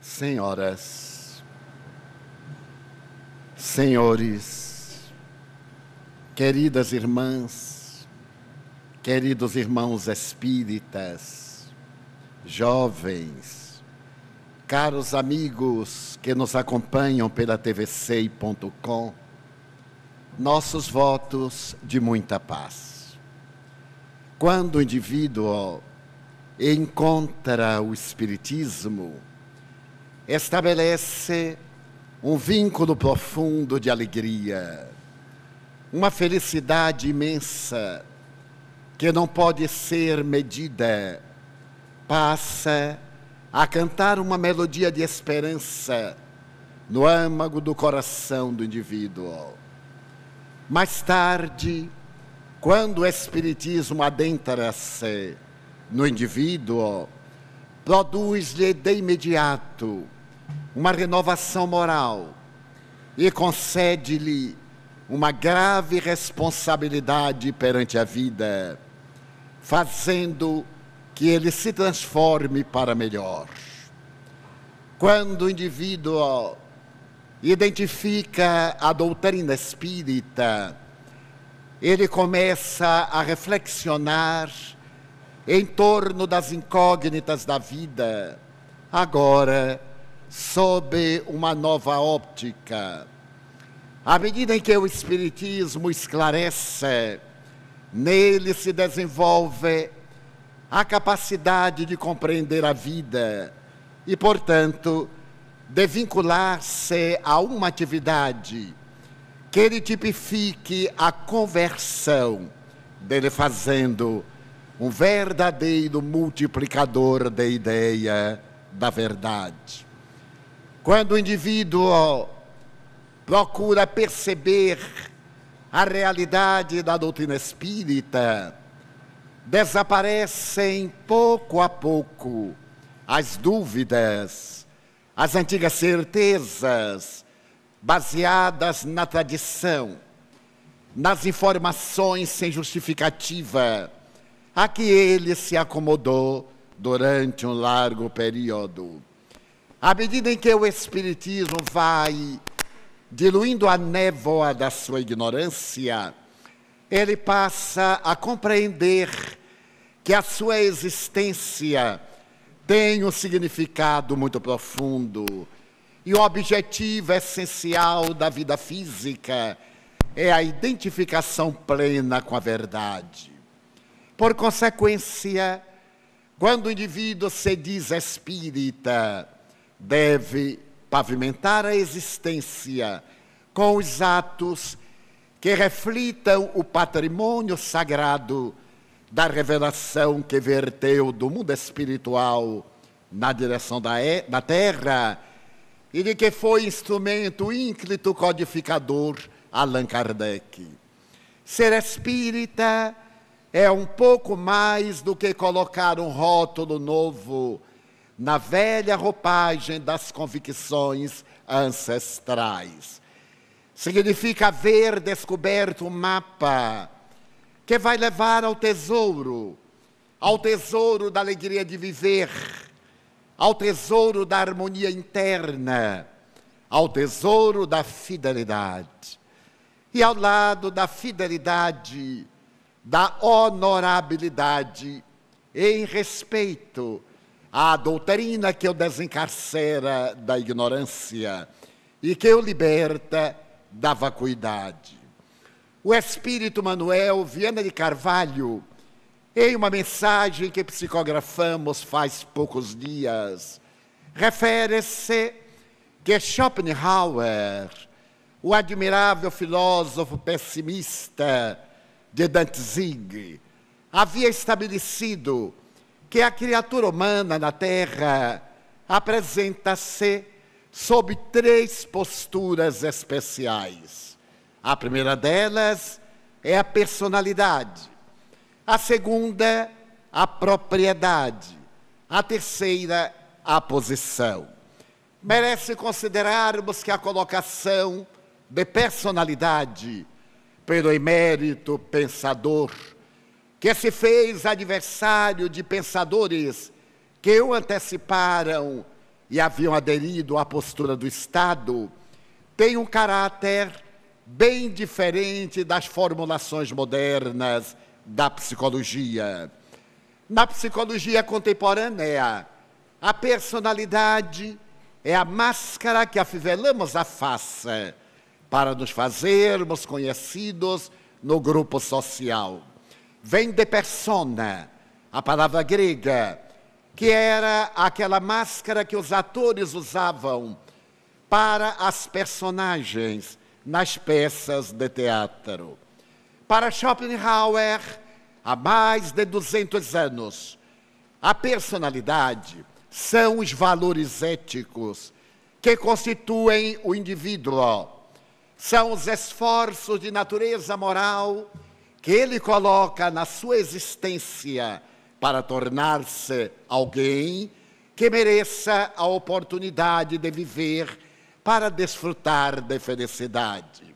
senhoras, senhores, queridas irmãs, queridos irmãos espíritas, jovens, caros amigos que nos acompanham pela tvc.com, nossos votos de muita paz. Quando o indivíduo encontra o Espiritismo, estabelece um vínculo profundo de alegria, uma felicidade imensa que não pode ser medida, passa a cantar uma melodia de esperança no âmago do coração do indivíduo. Mais tarde, quando o Espiritismo adentra-se no indivíduo, produz-lhe de imediato uma renovação moral e concede-lhe uma grave responsabilidade perante a vida, fazendo que ele se transforme para melhor. Quando o indivíduo identifica a doutrina espírita, ele começa a reflexionar em torno das incógnitas da vida. Agora, sob uma nova óptica. À medida em que o Espiritismo esclarece, nele se desenvolve a capacidade de compreender a vida e, portanto, de vincular-se a uma atividade que ele tipifique a conversão, dele fazendo um verdadeiro multiplicador da ideia da verdade. Quando o indivíduo procura perceber a realidade da doutrina espírita, desaparecem pouco a pouco as dúvidas, as antigas certezas baseadas na tradição, nas informações sem justificativa a que ele se acomodou durante um largo período. À medida em que o Espiritismo vai diluindo a névoa da sua ignorância, ele passa a compreender que a sua existência tem um significado muito profundo e o objetivo essencial da vida física é a identificação plena com a verdade. Por consequência, quando o indivíduo se diz espírita, deve pavimentar a existência com os atos que reflitam o patrimônio sagrado da revelação que verteu do mundo espiritual na direção da, e, é, da terra e de que foi instrumento ínclito codificador Allan Kardec. Ser espírita é um pouco mais do que colocar um rótulo novo na velha roupagem das convicções ancestrais. Significa haver descoberto um mapa que vai levar ao tesouro, ao tesouro da alegria de viver, ao tesouro da harmonia interna, ao tesouro da fidelidade. E ao lado da fidelidade, da honorabilidade, em respeito a doutrina que o desencarcera da ignorância e que o liberta da vacuidade. O espírito Manuel Viana de Carvalho, em uma mensagem que psicografamos faz poucos dias, refere-se que Schopenhauer, o admirável filósofo pessimista de Dantzig, havia estabelecido que a criatura humana na Terra apresenta-se sob três posturas especiais. A primeira delas é a personalidade, a segunda, a propriedade, a terceira, a posição. Merece considerarmos que a colocação de personalidade pelo emérito pensador que se fez adversário de pensadores que o anteciparam e haviam aderido à postura do Estado, tem um caráter bem diferente das formulações modernas da psicologia. Na psicologia contemporânea, a personalidade é a máscara que afivelamos à face para nos fazermos conhecidos no grupo social vem de persona, a palavra grega, que era aquela máscara que os atores usavam para as personagens nas peças de teatro. Para Schopenhauer, há mais de 200 anos, a personalidade são os valores éticos que constituem o indivíduo. São os esforços de natureza moral que ele coloca na sua existência para tornar-se alguém que mereça a oportunidade de viver para desfrutar da de felicidade.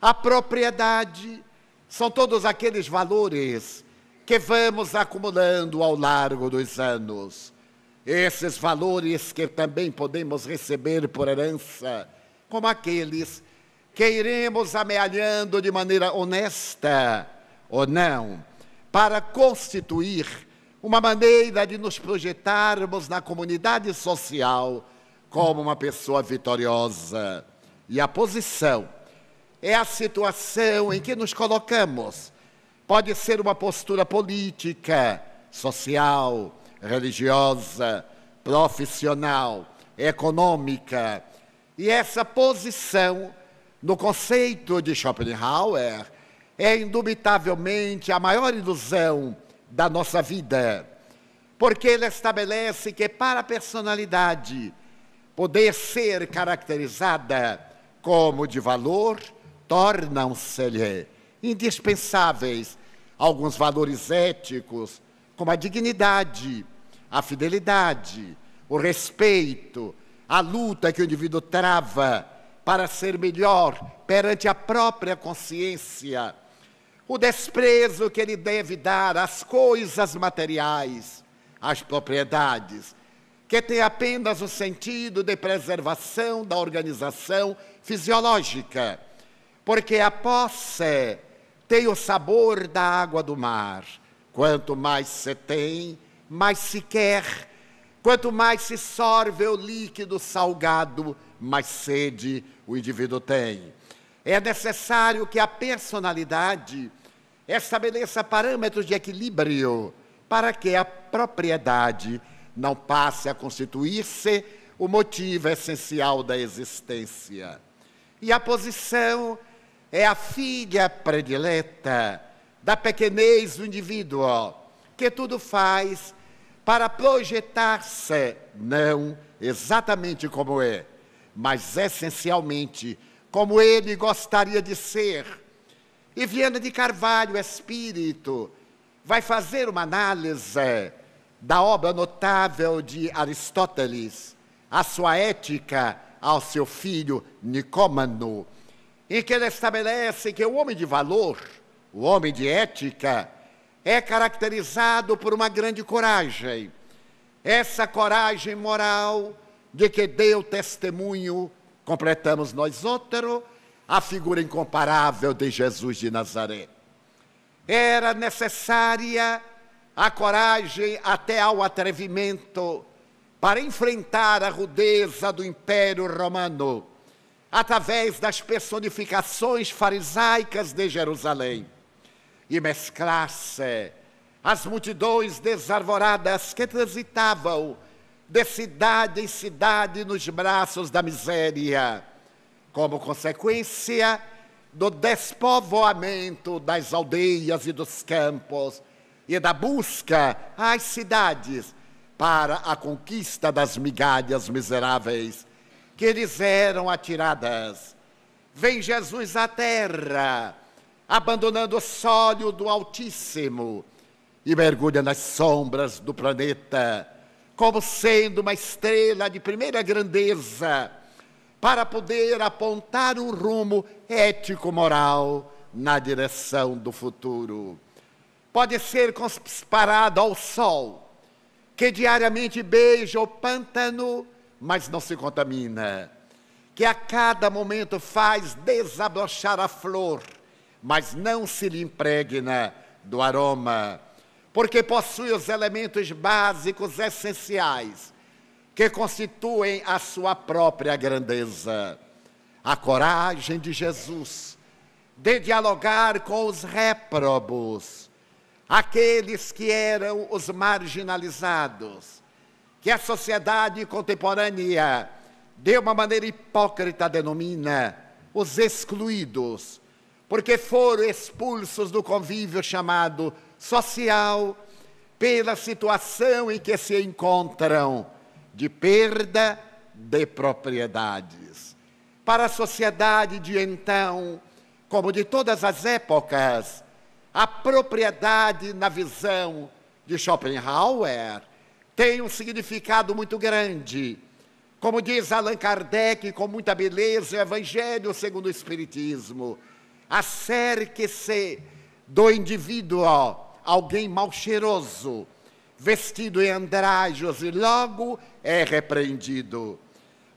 A propriedade são todos aqueles valores que vamos acumulando ao largo dos anos. Esses valores que também podemos receber por herança, como aqueles que iremos amealhando de maneira honesta ou não, para constituir uma maneira de nos projetarmos na comunidade social como uma pessoa vitoriosa. E a posição é a situação em que nos colocamos. Pode ser uma postura política, social, religiosa, profissional, econômica. E essa posição no conceito de Schopenhauer, é indubitavelmente a maior ilusão da nossa vida, porque ele estabelece que para a personalidade poder ser caracterizada como de valor, tornam-se-lhe indispensáveis alguns valores éticos, como a dignidade, a fidelidade, o respeito, a luta que o indivíduo trava para ser melhor perante a própria consciência. O desprezo que ele deve dar às coisas materiais, às propriedades, que tem apenas o sentido de preservação da organização fisiológica, porque a posse tem o sabor da água do mar. Quanto mais se tem, mais se quer Quanto mais se sorve o líquido salgado, mais sede o indivíduo tem. É necessário que a personalidade estabeleça parâmetros de equilíbrio para que a propriedade não passe a constituir-se o motivo essencial da existência. E a posição é a filha predileta da pequenez do indivíduo, que tudo faz para projetar-se, não exatamente como é, mas essencialmente como ele gostaria de ser. E Viana de Carvalho, espírito, vai fazer uma análise da obra notável de Aristóteles, a sua ética ao seu filho Nicômano, em que ele estabelece que o homem de valor, o homem de ética, é caracterizado por uma grande coragem. Essa coragem moral de que deu testemunho, completamos nós outro, a figura incomparável de Jesus de Nazaré. Era necessária a coragem até ao atrevimento para enfrentar a rudeza do Império Romano através das personificações farisaicas de Jerusalém e mesclasse as multidões desarvoradas que transitavam de cidade em cidade nos braços da miséria, como consequência do despovoamento das aldeias e dos campos e da busca às cidades para a conquista das migalhas miseráveis que lhes eram atiradas. Vem Jesus à terra abandonando o sólio do Altíssimo e mergulha nas sombras do planeta, como sendo uma estrela de primeira grandeza, para poder apontar um rumo ético-moral na direção do futuro. Pode ser comparado ao Sol, que diariamente beija o pântano, mas não se contamina, que a cada momento faz desabrochar a flor, mas não se lhe impregna né, do aroma, porque possui os elementos básicos essenciais que constituem a sua própria grandeza. A coragem de Jesus de dialogar com os réprobos, aqueles que eram os marginalizados, que a sociedade contemporânea, de uma maneira hipócrita, denomina os excluídos porque foram expulsos do convívio chamado social pela situação em que se encontram de perda de propriedades. Para a sociedade de então, como de todas as épocas, a propriedade na visão de Schopenhauer tem um significado muito grande. Como diz Allan Kardec com muita beleza, o Evangelho segundo o Espiritismo, Acerque-se do indivíduo alguém mal cheiroso, vestido em andrajos, e logo é repreendido.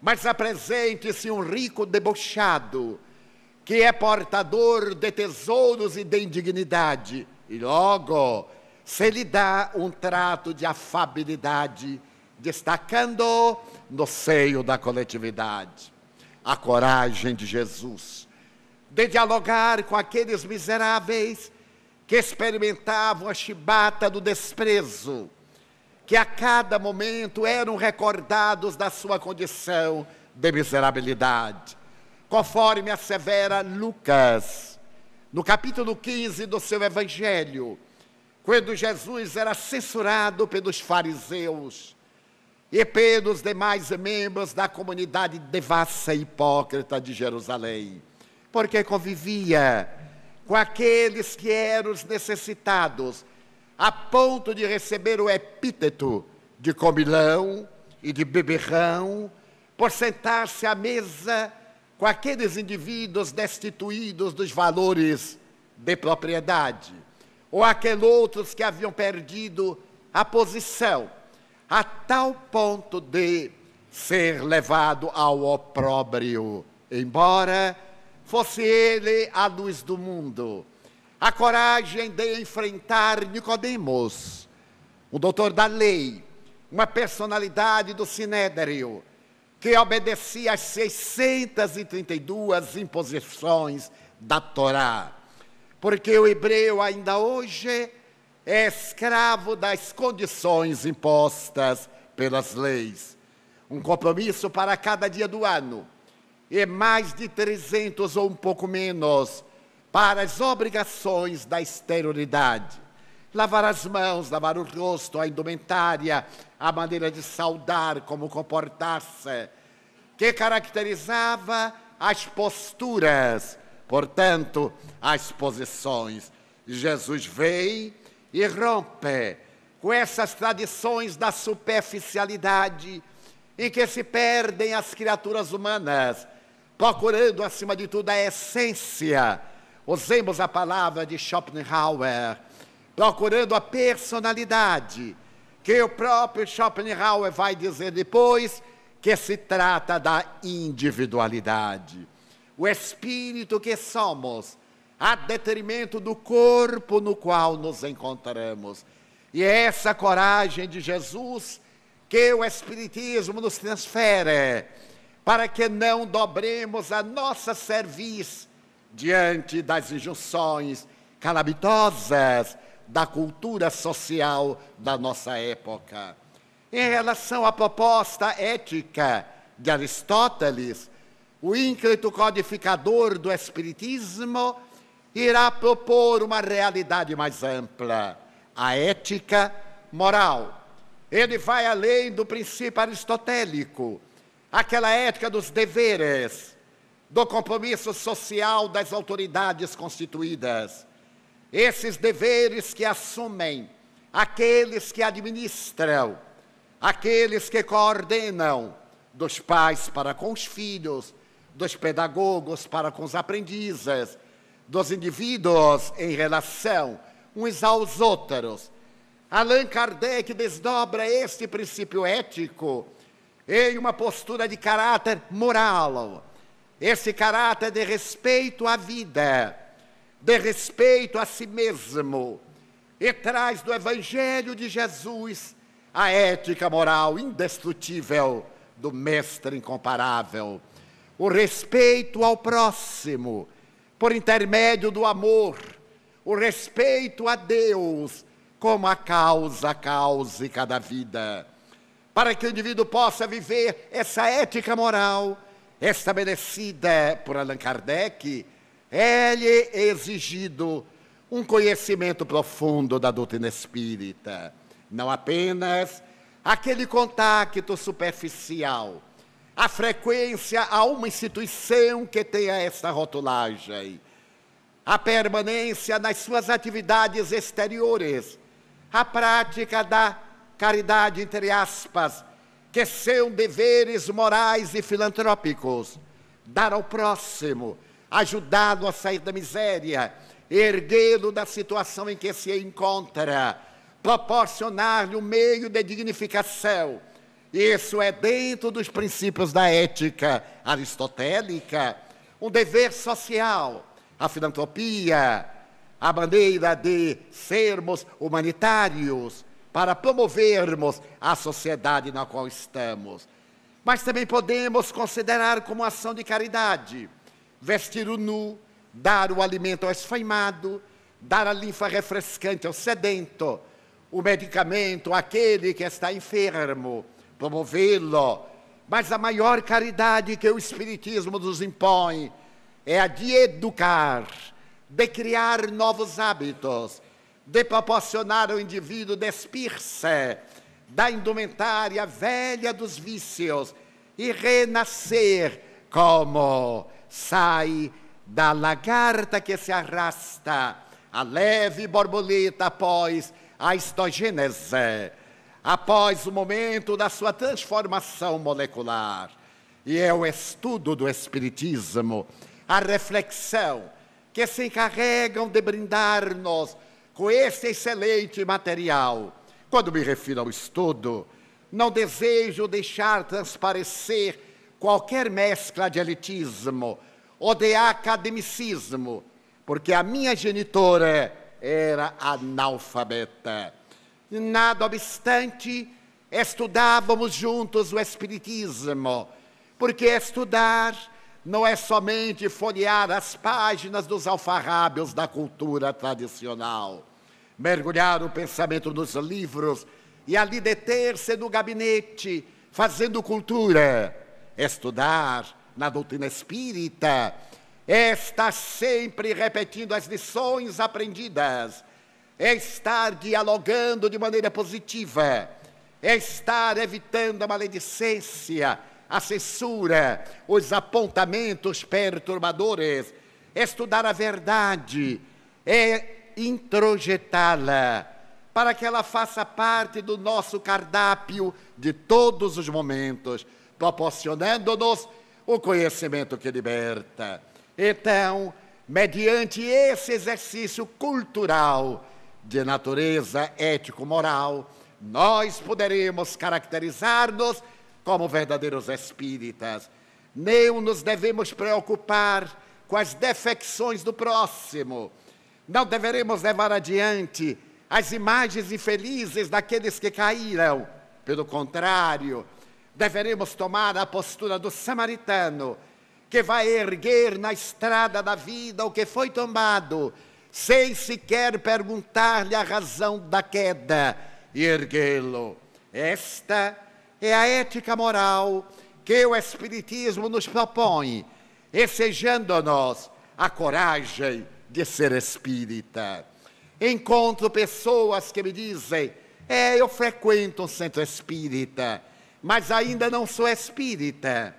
Mas apresente-se um rico debochado, que é portador de tesouros e de indignidade, e logo se lhe dá um trato de afabilidade, destacando no seio da coletividade a coragem de Jesus de dialogar com aqueles miseráveis que experimentavam a chibata do desprezo, que a cada momento eram recordados da sua condição de miserabilidade. Conforme assevera Lucas, no capítulo 15 do seu Evangelho, quando Jesus era censurado pelos fariseus e pelos demais membros da comunidade devassa e hipócrita de Jerusalém porque convivia com aqueles que eram os necessitados, a ponto de receber o epíteto de comilão e de beberrão, por sentar-se à mesa com aqueles indivíduos destituídos dos valores de propriedade, ou aqueles outros que haviam perdido a posição, a tal ponto de ser levado ao opróbrio, embora fosse ele a luz do mundo. A coragem de enfrentar Nicodemos, o doutor da lei, uma personalidade do sinédrio, que obedecia às 632 imposições da Torá. Porque o hebreu ainda hoje é escravo das condições impostas pelas leis. Um compromisso para cada dia do ano e é mais de 300 ou um pouco menos para as obrigações da exterioridade. Lavar as mãos, lavar o rosto, a indumentária, a maneira de saudar, como comportar-se, que caracterizava as posturas, portanto, as posições. Jesus vem e rompe com essas tradições da superficialidade em que se perdem as criaturas humanas procurando acima de tudo a essência. Usemos a palavra de Schopenhauer, procurando a personalidade, que o próprio Schopenhauer vai dizer depois que se trata da individualidade. O espírito que somos, a detrimento do corpo no qual nos encontramos. E é essa coragem de Jesus que o Espiritismo nos transfere para que não dobremos a nossa cerviz diante das injunções calamitosas da cultura social da nossa época. Em relação à proposta ética de Aristóteles, o ínclito codificador do Espiritismo irá propor uma realidade mais ampla, a ética moral. Ele vai além do princípio aristotélico aquela ética dos deveres, do compromisso social das autoridades constituídas. Esses deveres que assumem aqueles que administram, aqueles que coordenam, dos pais para com os filhos, dos pedagogos para com os aprendizes, dos indivíduos em relação uns aos outros. Allan Kardec desdobra este princípio ético em uma postura de caráter moral. Esse caráter de respeito à vida, de respeito a si mesmo, e traz do Evangelho de Jesus a ética moral indestrutível do Mestre incomparável, o respeito ao próximo por intermédio do amor, o respeito a Deus como a causa cáusica da vida para que o indivíduo possa viver essa ética moral estabelecida por Allan Kardec, é-lhe exigido um conhecimento profundo da doutrina espírita, não apenas aquele contacto superficial, a frequência a uma instituição que tenha esta rotulagem, a permanência nas suas atividades exteriores, a prática da caridade, entre aspas, que são deveres morais e filantrópicos, dar ao próximo, ajudá-lo a sair da miséria, erguê-lo da situação em que se encontra, proporcionar-lhe um meio de dignificação. Isso é dentro dos princípios da ética aristotélica, um dever social, a filantropia, a maneira de sermos humanitários, para promovermos a sociedade na qual estamos. Mas também podemos considerar como ação de caridade vestir o nu, dar o alimento ao esfaimado, dar a linfa refrescante ao sedento, o medicamento àquele que está enfermo, promovê-lo. Mas a maior caridade que o Espiritismo nos impõe é a de educar, de criar novos hábitos de proporcionar ao indivíduo despir-se da indumentária velha dos vícios e renascer como sai da lagarta que se arrasta a leve borboleta após a histogênese, após o momento da sua transformação molecular. E é o estudo do Espiritismo, a reflexão que se encarregam de brindar-nos com esse excelente material. Quando me refiro ao estudo, não desejo deixar transparecer qualquer mescla de elitismo ou de academicismo, porque a minha genitora era analfabeta. Nada obstante, estudávamos juntos o Espiritismo, porque estudar não é somente folhear as páginas dos alfarrábios da cultura tradicional mergulhar o pensamento nos livros e ali deter-se no gabinete, fazendo cultura, é estudar na doutrina espírita, é estar sempre repetindo as lições aprendidas, é estar dialogando de maneira positiva, estar evitando a maledicência, a censura, os apontamentos perturbadores, estudar a verdade, é introjetá-la, para que ela faça parte do nosso cardápio de todos os momentos, proporcionando-nos o conhecimento que liberta. Então, mediante esse exercício cultural de natureza ético-moral, nós poderemos caracterizar-nos como verdadeiros espíritas. Nem nos devemos preocupar com as defecções do próximo, não deveremos levar adiante as imagens infelizes daqueles que caíram. Pelo contrário, deveremos tomar a postura do samaritano, que vai erguer na estrada da vida o que foi tombado, sem sequer perguntar-lhe a razão da queda e erguê-lo. Esta é a ética moral que o Espiritismo nos propõe, ensejando-nos a coragem de ser espírita. Encontro pessoas que me dizem: é, eu frequento um centro espírita, mas ainda não sou espírita.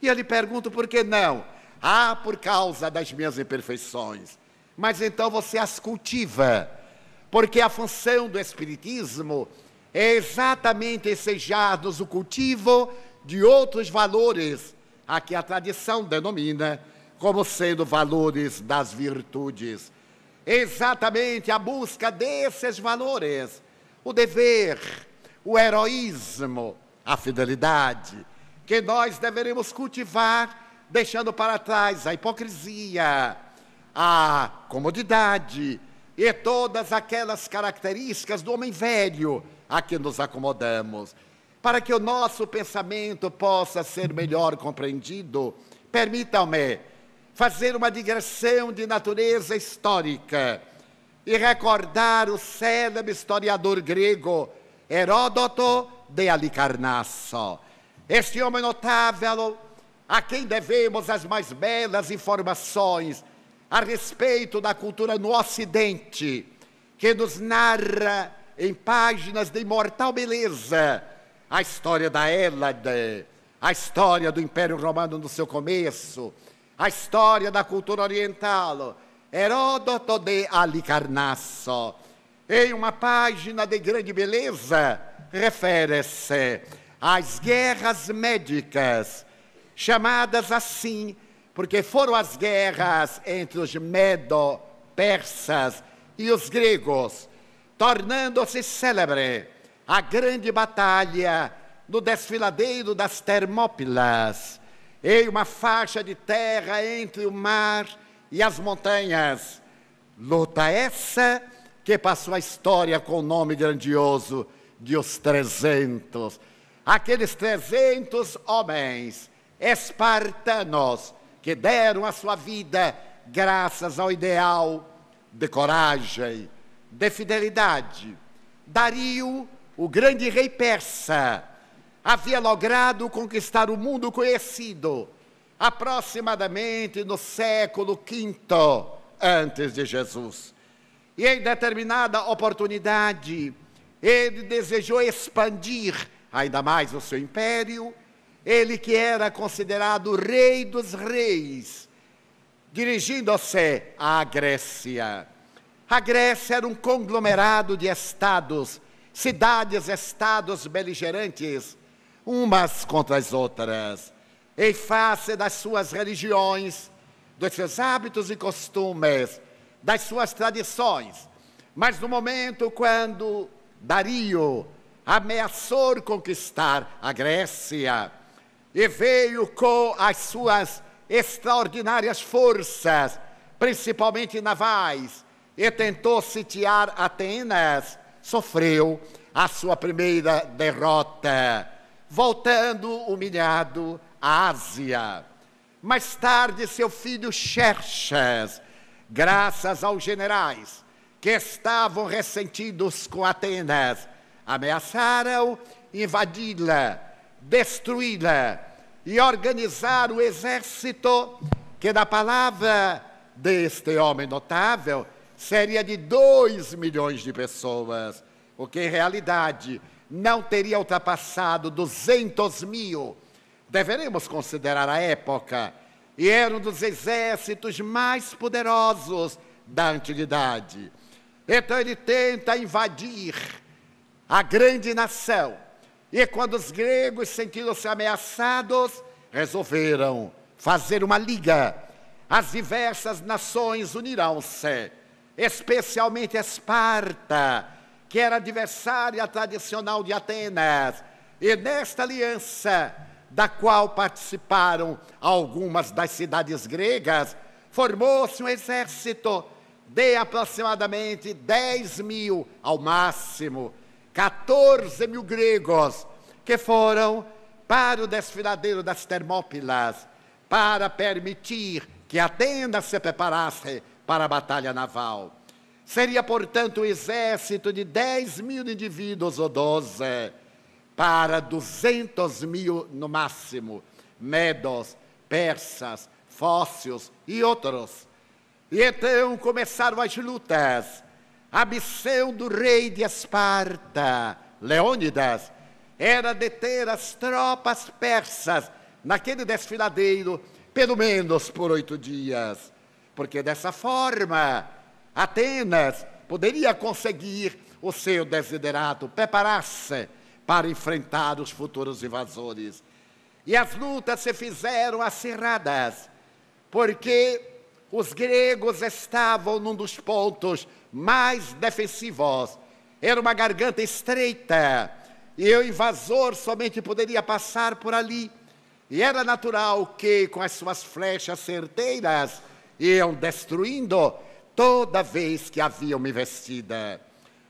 E eu lhe pergunto por que não? Ah, por causa das minhas imperfeições. Mas então você as cultiva, porque a função do espiritismo é exatamente ensejar-nos o cultivo de outros valores a que a tradição denomina como sendo valores das virtudes. Exatamente a busca desses valores, o dever, o heroísmo, a fidelidade, que nós deveremos cultivar, deixando para trás a hipocrisia, a comodidade e todas aquelas características do homem velho a que nos acomodamos. Para que o nosso pensamento possa ser melhor compreendido, permitam-me fazer uma digressão de natureza histórica e recordar o célebre historiador grego Heródoto de Alicarnasso. Este homem notável, a quem devemos as mais belas informações a respeito da cultura no Ocidente, que nos narra em páginas de imortal beleza a história da Hélade, a história do Império Romano no seu começo, a história da cultura oriental, Heródoto de Alicarnasso. Em uma página de grande beleza, refere-se às guerras médicas, chamadas assim porque foram as guerras entre os medo-persas e os gregos, tornando-se célebre a grande batalha no desfiladeiro das Termópilas, Ei, uma faixa de terra entre o mar e as montanhas. Luta essa que passou a história com o nome grandioso de os 300. Aqueles 300 homens espartanos que deram a sua vida graças ao ideal de coragem, de fidelidade. Dario, o grande rei persa, havia logrado conquistar o mundo conhecido aproximadamente no século V antes de Jesus. E em determinada oportunidade, ele desejou expandir ainda mais o seu império. Ele que era considerado rei dos reis, dirigindo-se à Grécia. A Grécia era um conglomerado de estados, cidades-estados beligerantes, umas contra as outras, em face das suas religiões, dos seus hábitos e costumes, das suas tradições. Mas no momento quando Dario ameaçou conquistar a Grécia e veio com as suas extraordinárias forças, principalmente navais, e tentou sitiar Atenas, sofreu a sua primeira derrota voltando humilhado à Ásia. Mais tarde, seu filho Xerxes, graças aos generais que estavam ressentidos com Atenas, ameaçaram invadi-la, destruí-la e organizar o exército que, na palavra deste homem notável, seria de dois milhões de pessoas, o que em realidade não teria ultrapassado 200 mil. Deveremos considerar a época, e era um dos exércitos mais poderosos da antiguidade. Então ele tenta invadir a grande nação. E quando os gregos sentiram-se ameaçados, resolveram fazer uma liga. As diversas nações unirão-se, especialmente Esparta, que era adversária tradicional de Atenas. E nesta aliança, da qual participaram algumas das cidades gregas, formou-se um exército de aproximadamente 10 mil, ao máximo 14 mil gregos, que foram para o desfiladeiro das Termópilas, para permitir que Atenas se preparasse para a batalha naval. Seria, portanto, um exército de 10 mil indivíduos ou 12 para 200 mil no máximo, medos, persas, fósseis e outros. E então começaram as lutas. A missão do rei de Esparta, Leônidas, era deter as tropas persas naquele desfiladeiro, pelo menos por oito dias, porque dessa forma Atenas poderia conseguir o seu desiderato, preparar-se para enfrentar os futuros invasores. E as lutas se fizeram acirradas, porque os gregos estavam num dos pontos mais defensivos. Era uma garganta estreita, e o invasor somente poderia passar por ali. E era natural que, com as suas flechas certeiras, iam destruindo toda vez que haviam me vestida.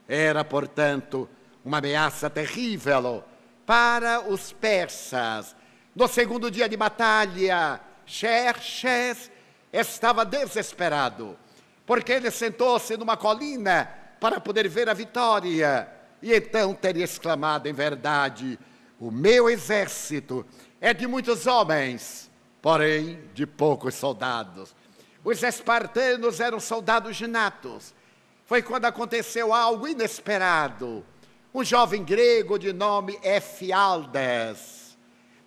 Era, portanto, uma ameaça terrível para os persas. No segundo dia de batalha, Xerxes estava desesperado, porque ele sentou-se numa colina para poder ver a vitória. E então teria exclamado em verdade: O meu exército é de muitos homens, porém de poucos soldados. Os espartanos eram soldados natos. Foi quando aconteceu algo inesperado. Um jovem grego de nome Efialdas,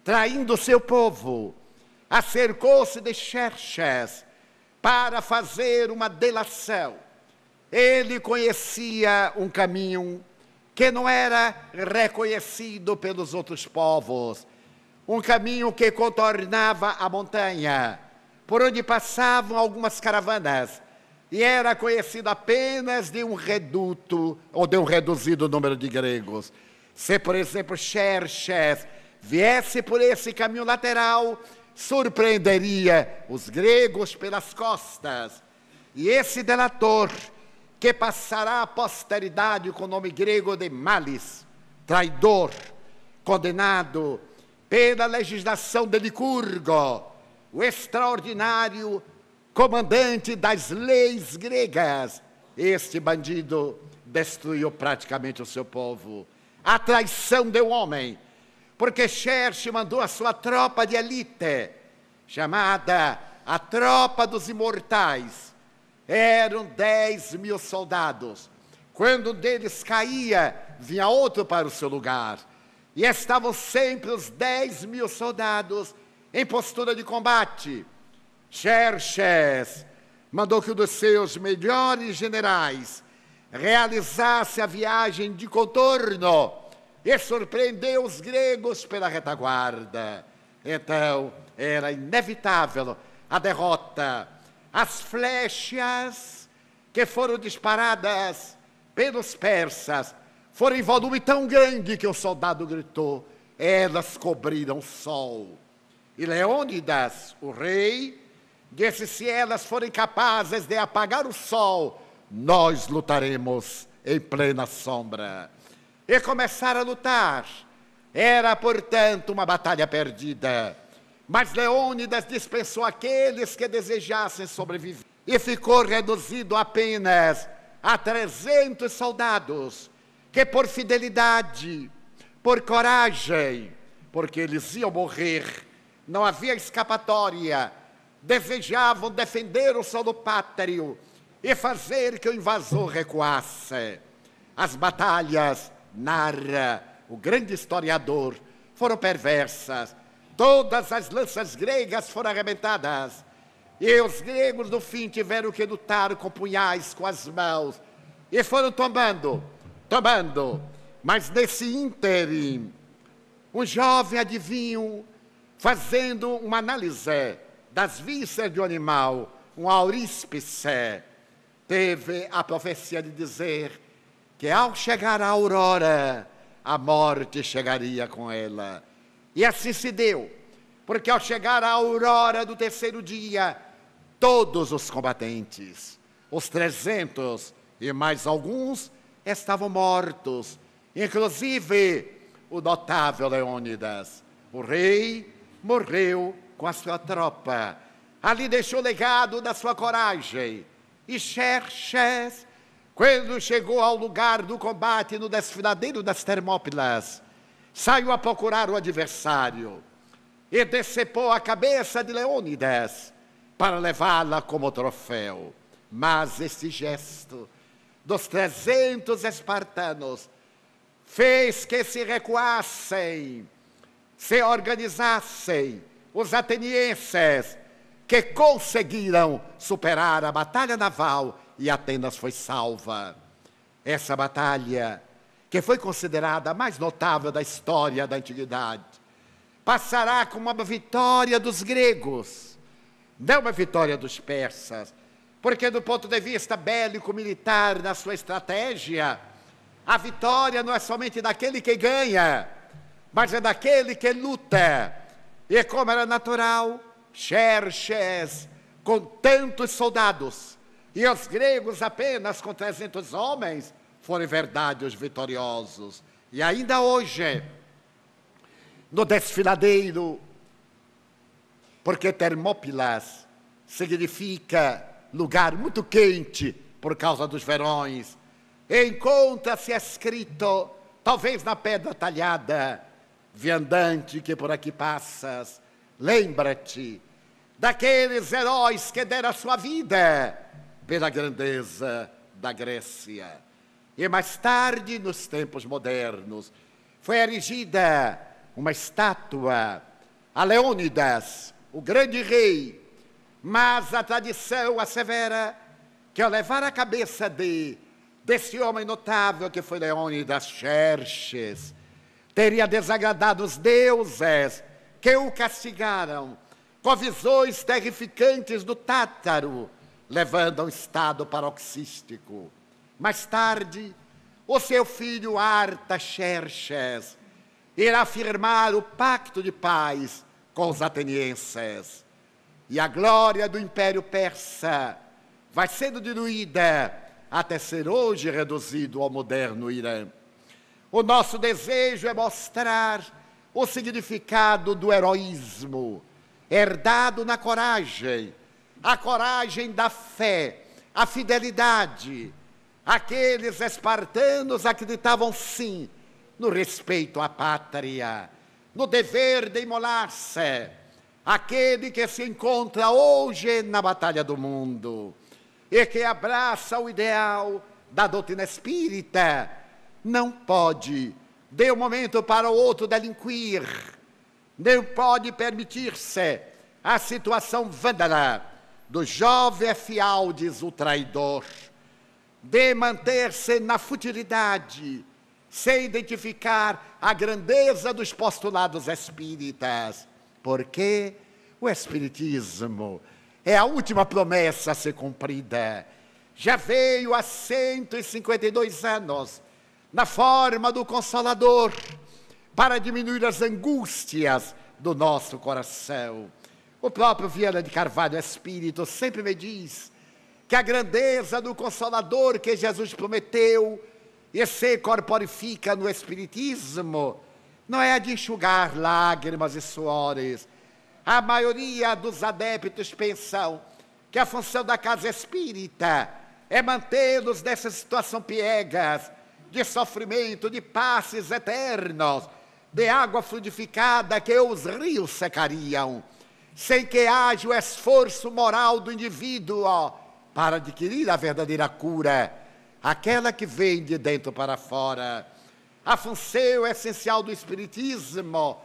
traindo seu povo, acercou-se de Xerxes para fazer uma delação. Ele conhecia um caminho que não era reconhecido pelos outros povos, um caminho que contornava a montanha por onde passavam algumas caravanas, e era conhecido apenas de um reduto, ou de um reduzido número de gregos. Se, por exemplo, Xerxes viesse por esse caminho lateral, surpreenderia os gregos pelas costas. E esse delator, que passará à posteridade com o nome grego de Malis, traidor, condenado pela legislação de Licurgo, o extraordinário comandante das leis gregas. Este bandido destruiu praticamente o seu povo. A traição do homem, porque Xerxes mandou a sua tropa de elite, chamada a tropa dos imortais. Eram 10 mil soldados. Quando um deles caía, vinha outro para o seu lugar. E estavam sempre os 10 mil soldados em postura de combate. Xerxes mandou que um dos seus melhores generais realizasse a viagem de contorno e surpreendeu os gregos pela retaguarda. Então, era inevitável a derrota. As flechas que foram disparadas pelos persas foram em volume tão grande que o soldado gritou: elas cobriram o sol. E Leônidas, o rei, disse: Se elas forem capazes de apagar o sol, nós lutaremos em plena sombra. E começaram a lutar. Era, portanto, uma batalha perdida. Mas Leônidas dispensou aqueles que desejassem sobreviver e ficou reduzido apenas a 300 soldados que, por fidelidade, por coragem, porque eles iam morrer não havia escapatória. Desejavam defender o solo pátrio e fazer que o invasor recuasse. As batalhas, narra o grande historiador, foram perversas. Todas as lanças gregas foram arrebentadas. E os gregos, no fim, tiveram que lutar com punhais, com as mãos. E foram tombando, tombando. Mas nesse ínterim, um jovem adivinho fazendo uma análise das vísceras de um animal, um auríspice, teve a profecia de dizer que ao chegar a aurora, a morte chegaria com ela. E assim se deu, porque ao chegar a aurora do terceiro dia, todos os combatentes, os trezentos e mais alguns, estavam mortos, inclusive o notável Leônidas, o rei morreu com a sua tropa. Ali deixou o legado da sua coragem. E Xerxes, quando chegou ao lugar do combate no desfiladeiro das Termópilas, saiu a procurar o adversário e decepou a cabeça de Leônidas para levá-la como troféu. Mas esse gesto dos 300 espartanos fez que se recuassem se organizassem os atenienses que conseguiram superar a batalha naval e Atenas foi salva. Essa batalha, que foi considerada a mais notável da história da antiguidade, passará como uma vitória dos gregos, não uma vitória dos persas, porque do ponto de vista bélico militar, na sua estratégia, a vitória não é somente daquele que ganha, mas é daquele que luta. E como era natural, Xerxes, com tantos soldados, e os gregos apenas com 300 homens, foram verdade os vitoriosos. E ainda hoje, no desfiladeiro, porque Termópilas significa lugar muito quente por causa dos verões, encontra-se escrito, talvez na pedra talhada, viandante que por aqui passas, lembra-te daqueles heróis que deram a sua vida pela grandeza da Grécia. E mais tarde, nos tempos modernos, foi erigida uma estátua a Leônidas, o grande rei, mas a tradição assevera que ao levar a cabeça de, desse homem notável que foi Leônidas Xerxes, teria desagradado os deuses que o castigaram, com visões terrificantes do Tátaro, levando ao estado paroxístico. Mais tarde, o seu filho Artaxerxes irá firmar o pacto de paz com os atenienses. E a glória do Império Persa vai sendo diluída até ser hoje reduzido ao moderno Irã. O nosso desejo é mostrar o significado do heroísmo, herdado na coragem, a coragem da fé, a fidelidade. Aqueles espartanos acreditavam sim no respeito à pátria, no dever de imolar-se. Aquele que se encontra hoje na batalha do mundo e que abraça o ideal da doutrina espírita não pode. Dê um momento para o outro delinquir. Não pode permitir-se a situação vândala do jovem Fialdes, o traidor, de manter-se na futilidade, sem identificar a grandeza dos postulados espíritas. Porque o Espiritismo é a última promessa a ser cumprida. Já veio há 152 anos na forma do Consolador, para diminuir as angústias do nosso coração. O próprio Viana de Carvalho Espírito sempre me diz que a grandeza do Consolador que Jesus prometeu e se corporifica no Espiritismo não é a de enxugar lágrimas e suores. A maioria dos adeptos pensam que a função da casa espírita é mantê-los nessa situação piegas, de sofrimento, de passes eternos, de água fluidificada que os rios secariam, sem que haja o esforço moral do indivíduo para adquirir a verdadeira cura, aquela que vem de dentro para fora. A função essencial do Espiritismo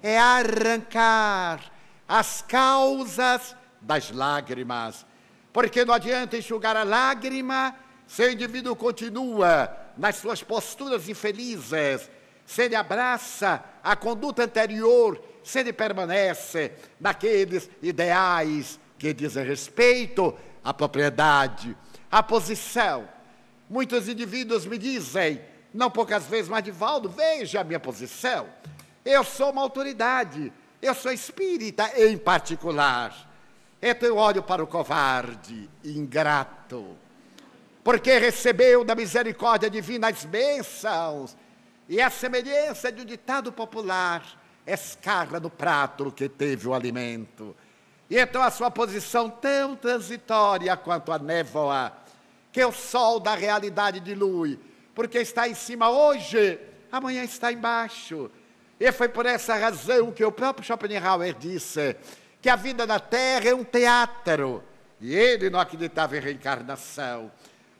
é arrancar as causas das lágrimas. Porque não adianta enxugar a lágrima se o indivíduo continua nas suas posturas infelizes, se ele abraça a conduta anterior, se ele permanece naqueles ideais que dizem respeito à propriedade, à posição. Muitos indivíduos me dizem, não poucas vezes, mas Divaldo, veja a minha posição. Eu sou uma autoridade, eu sou espírita em particular. Então eu olho para o covarde, ingrato porque recebeu da misericórdia divina as bênçãos. E a semelhança de um ditado popular, escarra no prato que teve o alimento. E então a sua posição tão transitória quanto a névoa, que é o sol da realidade dilui, porque está em cima hoje, amanhã está embaixo. E foi por essa razão que o próprio Schopenhauer disse que a vida na Terra é um teatro. E ele não acreditava em reencarnação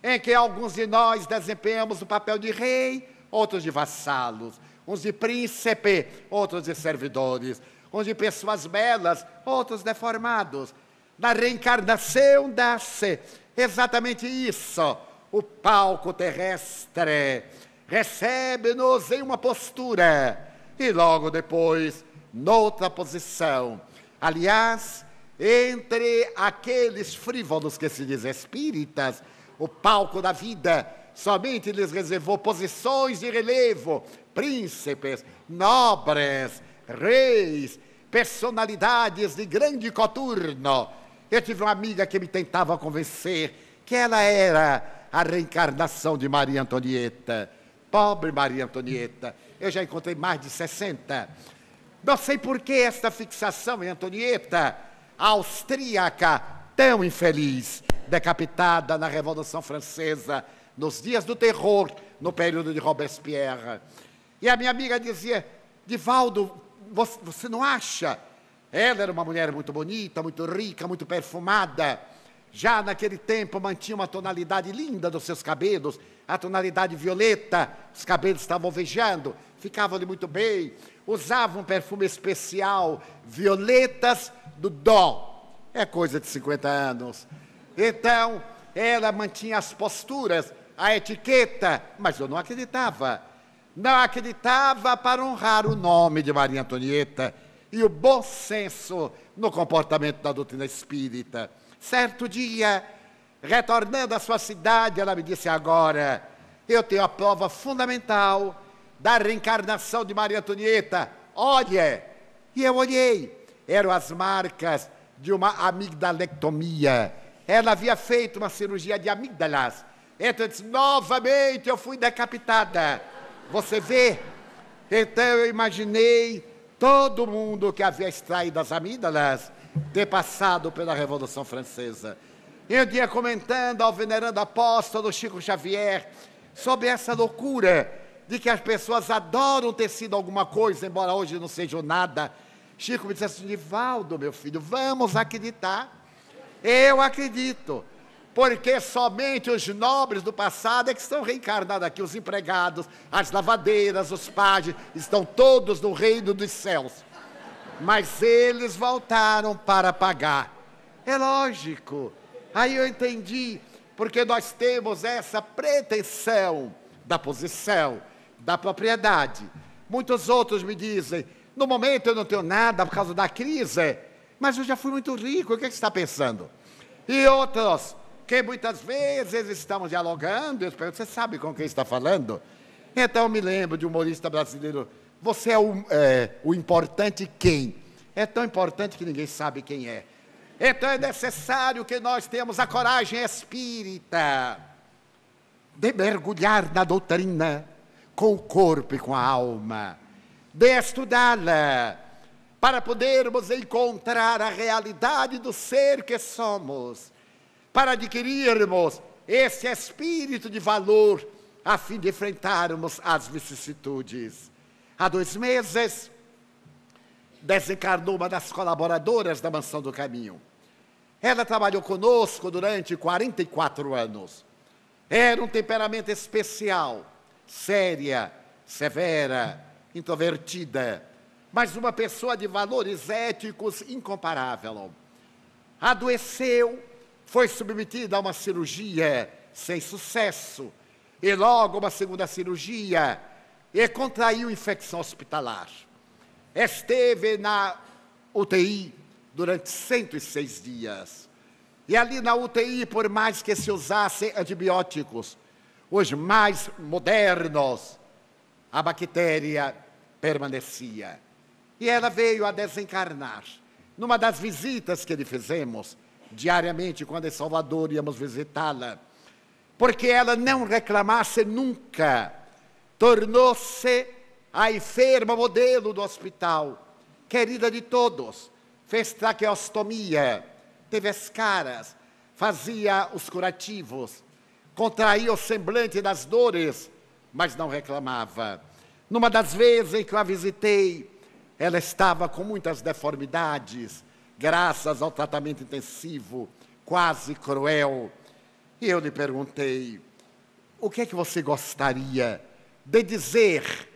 em que alguns de nós desempenhamos o papel de rei, outros de vassalos, uns de príncipe, outros de servidores, uns de pessoas belas, outros deformados. Na reencarnação dá-se exatamente isso. O palco terrestre recebe-nos em uma postura e logo depois noutra posição. Aliás, entre aqueles frívolos que se dizem espíritas, o palco da vida. Somente lhes reservou posições de relevo, príncipes, nobres, reis, personalidades de grande coturno. Eu tive uma amiga que me tentava convencer que ela era a reencarnação de Maria Antonieta. Pobre Maria Antonieta. Eu já encontrei mais de 60. Não sei por que esta fixação em Antonieta, austríaca, tão infeliz decapitada na Revolução Francesa, nos dias do terror, no período de Robespierre. E a minha amiga dizia: Divaldo, você, não acha? Ela era uma mulher muito bonita, muito rica, muito perfumada. Já naquele tempo mantinha uma tonalidade linda dos seus cabelos, a tonalidade violeta, os cabelos estavam vejando, ficavam-lhe muito bem. Usava um perfume especial, violetas do dó. É coisa de 50 anos. Então, ela mantinha as posturas, a etiqueta, mas eu não acreditava. Não acreditava para honrar o nome de Maria Antonieta e o bom senso no comportamento da doutrina espírita. Certo dia, retornando à sua cidade, ela me disse: Agora, eu tenho a prova fundamental da reencarnação de Maria Antonieta. Olha! E eu olhei. Eram as marcas de uma amigdalectomia ela havia feito uma cirurgia de amígdalas. Então eu disse, novamente eu fui decapitada. Você vê? Então eu imaginei todo mundo que havia extraído as amígdalas ter passado pela Revolução Francesa. E um dia comentando ao venerando apóstolo Chico Xavier sobre essa loucura de que as pessoas adoram ter sido alguma coisa, embora hoje não sejam nada. Chico me disse assim, Divaldo, meu filho, vamos acreditar eu acredito. Porque somente os nobres do passado é que estão reencarnados aqui, os empregados, as lavadeiras, os padres, estão todos no reino dos céus. Mas eles voltaram para pagar. É lógico. Aí eu entendi, porque nós temos essa pretensão da posição, da propriedade. Muitos outros me dizem: no momento eu não tenho nada por causa da crise, mas eu já fui muito rico, o que, é que você está pensando? E outros que muitas vezes estamos dialogando, eu espero que você sabe com quem está falando. Então me lembro de um humorista brasileiro. Você é o, é, o importante quem? É tão importante que ninguém sabe quem é. Então é necessário que nós tenhamos a coragem espírita de mergulhar na doutrina com o corpo e com a alma, de estudá-la para podermos encontrar a realidade do ser que somos, para adquirirmos esse espírito de valor a fim de enfrentarmos as vicissitudes. Há dois meses, desencarnou uma das colaboradoras da Mansão do Caminho. Ela trabalhou conosco durante 44 anos. Era um temperamento especial, séria, severa, introvertida mas uma pessoa de valores éticos incomparável. Adoeceu, foi submetida a uma cirurgia sem sucesso, e logo uma segunda cirurgia, e contraiu infecção hospitalar. Esteve na UTI durante 106 dias. E ali na UTI, por mais que se usassem antibióticos, os mais modernos, a bactéria permanecia. E ela veio a desencarnar. Numa das visitas que lhe fizemos, diariamente, quando em Salvador íamos visitá-la, porque ela não reclamasse nunca, tornou-se a enferma modelo do hospital, querida de todos, fez traqueostomia, teve as caras, fazia os curativos, contraía o semblante das dores, mas não reclamava. Numa das vezes em que eu a visitei, ela estava com muitas deformidades, graças ao tratamento intensivo, quase cruel. E eu lhe perguntei: o que é que você gostaria de dizer?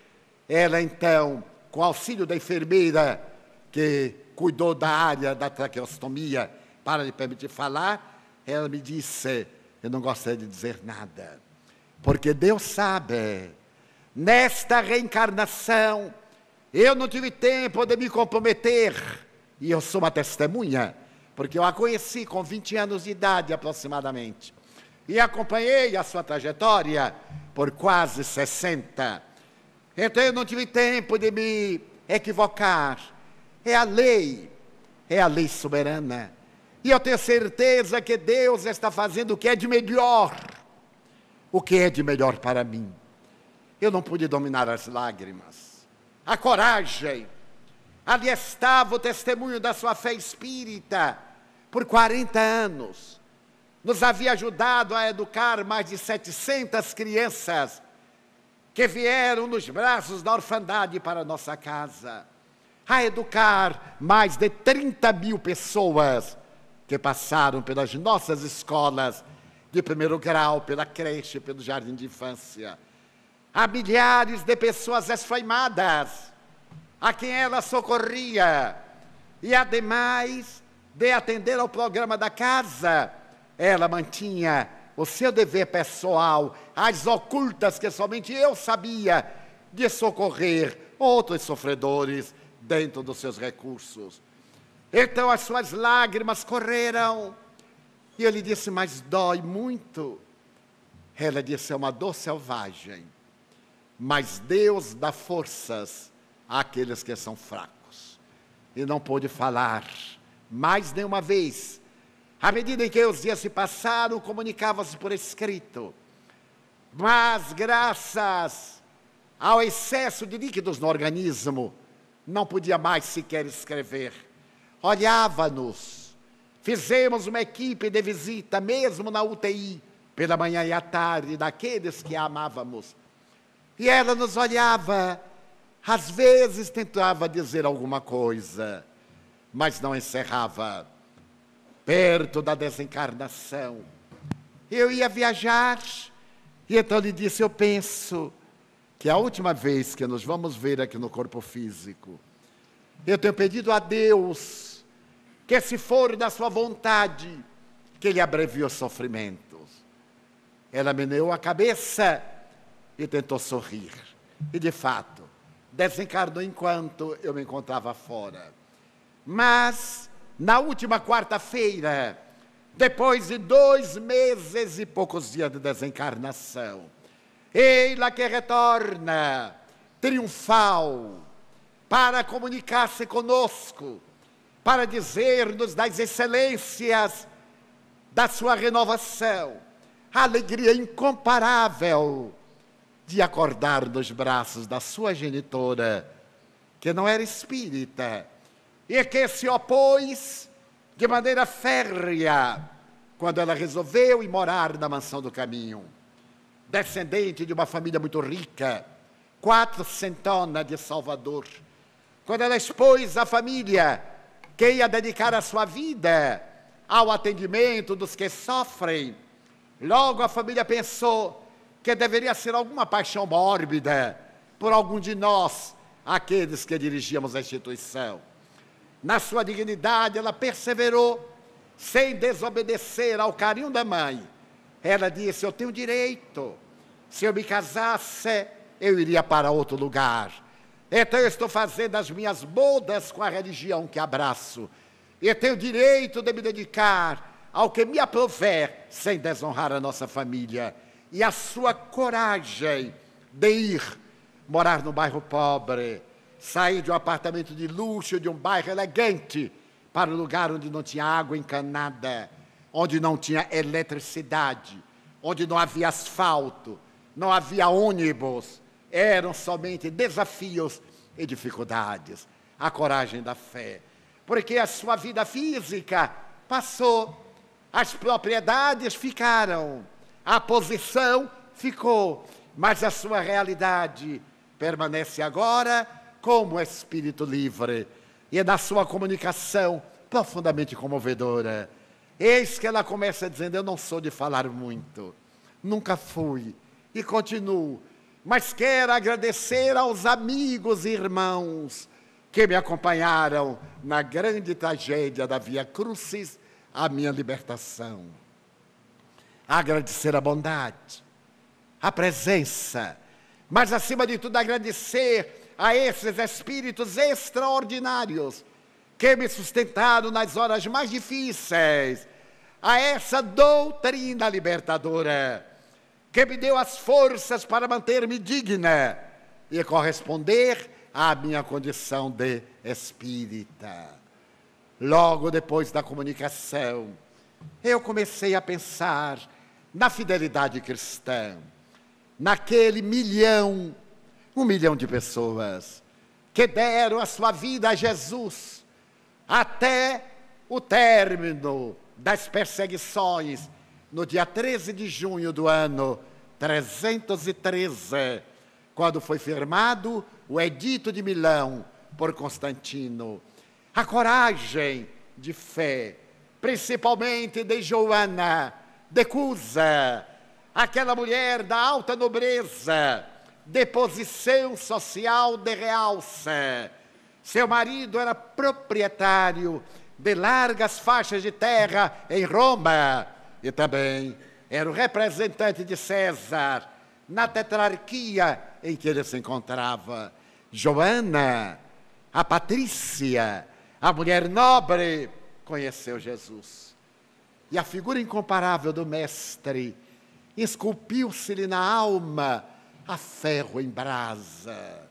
Ela, então, com auxílio da enfermeira que cuidou da área da traqueostomia para lhe permitir falar, ela me disse: eu não gostaria de dizer nada, porque Deus sabe, nesta reencarnação, eu não tive tempo de me comprometer. E eu sou uma testemunha, porque eu a conheci com 20 anos de idade aproximadamente. E acompanhei a sua trajetória por quase 60. Então eu não tive tempo de me equivocar. É a lei, é a lei soberana. E eu tenho certeza que Deus está fazendo o que é de melhor, o que é de melhor para mim. Eu não pude dominar as lágrimas a coragem. Ali estava o testemunho da sua fé espírita por 40 anos. Nos havia ajudado a educar mais de 700 crianças que vieram nos braços da orfandade para nossa casa, a educar mais de 30 mil pessoas que passaram pelas nossas escolas de primeiro grau, pela creche, pelo jardim de infância a milhares de pessoas esfaimadas, a quem ela socorria, e ademais de atender ao programa da casa, ela mantinha o seu dever pessoal, as ocultas que somente eu sabia, de socorrer outros sofredores dentro dos seus recursos. Então as suas lágrimas correram, e ele disse: Mas dói muito. Ela disse: É uma dor selvagem mas Deus dá forças àqueles que são fracos. E não pôde falar mais nenhuma vez. À medida em que os dias se passaram, comunicava-se por escrito. Mas graças ao excesso de líquidos no organismo, não podia mais sequer escrever. Olhava-nos. Fizemos uma equipe de visita, mesmo na UTI, pela manhã e à tarde, daqueles que a amávamos e ela nos olhava, às vezes tentava dizer alguma coisa, mas não encerrava. Perto da desencarnação, eu ia viajar, e então lhe disse: Eu penso que a última vez que nos vamos ver aqui no corpo físico, eu tenho pedido a Deus que, se for da sua vontade, que Ele abrevie os sofrimentos. Ela meneou a cabeça e tentou sorrir. E de fato, desencarnou enquanto eu me encontrava fora. Mas, na última quarta-feira, depois de dois meses e poucos dias de desencarnação, ela que retorna, triunfal, para comunicar-se conosco, para dizer-nos das excelências da sua renovação, a alegria incomparável de acordar nos braços da sua genitora, que não era espírita, e que se opôs de maneira férrea quando ela resolveu ir morar na mansão do caminho. Descendente de uma família muito rica, quatro centona de Salvador. Quando ela expôs a família que ia dedicar a sua vida ao atendimento dos que sofrem, logo a família pensou: que deveria ser alguma paixão mórbida por algum de nós, aqueles que dirigíamos a instituição. Na sua dignidade, ela perseverou, sem desobedecer ao carinho da mãe. Ela disse: Eu tenho direito. Se eu me casasse, eu iria para outro lugar. Então eu estou fazendo as minhas bodas com a religião que abraço. Eu tenho direito de me dedicar ao que me aprover, sem desonrar a nossa família e a sua coragem de ir morar no bairro pobre, sair de um apartamento de luxo, de um bairro elegante, para um lugar onde não tinha água encanada, onde não tinha eletricidade, onde não havia asfalto, não havia ônibus, eram somente desafios e dificuldades. A coragem da fé, porque a sua vida física passou, as propriedades ficaram, a posição ficou, mas a sua realidade permanece agora como espírito livre. E é na sua comunicação profundamente comovedora. Eis que ela começa dizendo: Eu não sou de falar muito, nunca fui. E continuo, mas quero agradecer aos amigos e irmãos que me acompanharam na grande tragédia da Via Crucis, a minha libertação agradecer a bondade, a presença, mas acima de tudo agradecer a esses espíritos extraordinários que me sustentaram nas horas mais difíceis, a essa doutrina libertadora que me deu as forças para manter-me digna e corresponder à minha condição de espírita. Logo depois da comunicação, eu comecei a pensar na fidelidade cristã, naquele milhão, um milhão de pessoas que deram a sua vida a Jesus até o término das perseguições, no dia 13 de junho do ano 313, quando foi firmado o Edito de Milão por Constantino. A coragem de fé, principalmente de Joana, Decusa, aquela mulher da alta nobreza, de posição social de realça. Seu marido era proprietário de largas faixas de terra em Roma e também era o representante de César na tetrarquia em que ele se encontrava. Joana, a Patrícia, a mulher nobre, conheceu Jesus e a figura incomparável do Mestre esculpiu-se-lhe na alma a ferro em brasa.